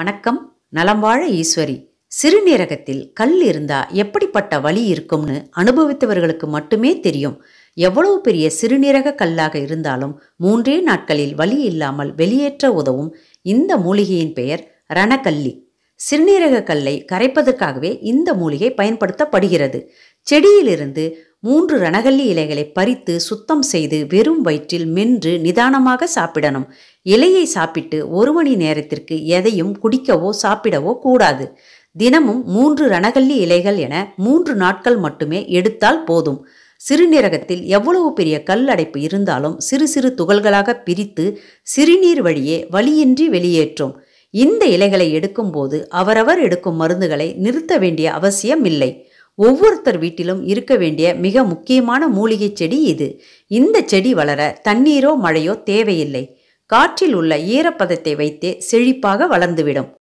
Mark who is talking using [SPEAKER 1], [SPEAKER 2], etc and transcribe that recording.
[SPEAKER 1] வணக்கம் நலம் வாழ ஈஸ்வரி சிறுநீரகத்தில் கல் இருந்தா எப்படிப்பட்ட வலி இருக்கும்னு அனுபவித்தவர்களுக்கு மட்டுமே தெரியும் எவ்வளவு பெரிய சிறுநீரக கல்லாக இருந்தாலும் மூன்றே நாட்களில் வலி இல்லாமல் வெளியேற்ற உதவும் இந்த மூலிகையின் பெயர் ரணக்கல்லி சிறுநீரக கல்லை கரைப்பதற்காகவே இந்த மூலிகை பயன்படுத்தப்படுகிறது செடியிலிருந்து மூன்று ரணகல்லி இலைகளை பறித்து சுத்தம் செய்து வெறும் வயிற்றில் மென்று நிதானமாக சாப்பிடணும் இலையை சாப்பிட்டு ஒரு மணி நேரத்திற்கு எதையும் குடிக்கவோ சாப்பிடவோ கூடாது தினமும் மூன்று ரணகல்லி இலைகள் என மூன்று நாட்கள் மட்டுமே எடுத்தால் போதும் சிறுநீரகத்தில் எவ்வளவு பெரிய கல் அடைப்பு இருந்தாலும் சிறு சிறு துகள்களாக பிரித்து சிறுநீர் வழியே வலியின்றி வெளியேற்றும் இந்த இலைகளை எடுக்கும்போது அவரவர் எடுக்கும் மருந்துகளை நிறுத்த வேண்டிய அவசியம் இல்லை ஒவ்வொருத்தர் வீட்டிலும் இருக்க வேண்டிய மிக முக்கியமான மூலிகை செடி இது இந்த செடி வளர தண்ணீரோ மழையோ தேவையில்லை காற்றில் உள்ள ஈரப்பதத்தை வைத்தே செழிப்பாக வளர்ந்துவிடும்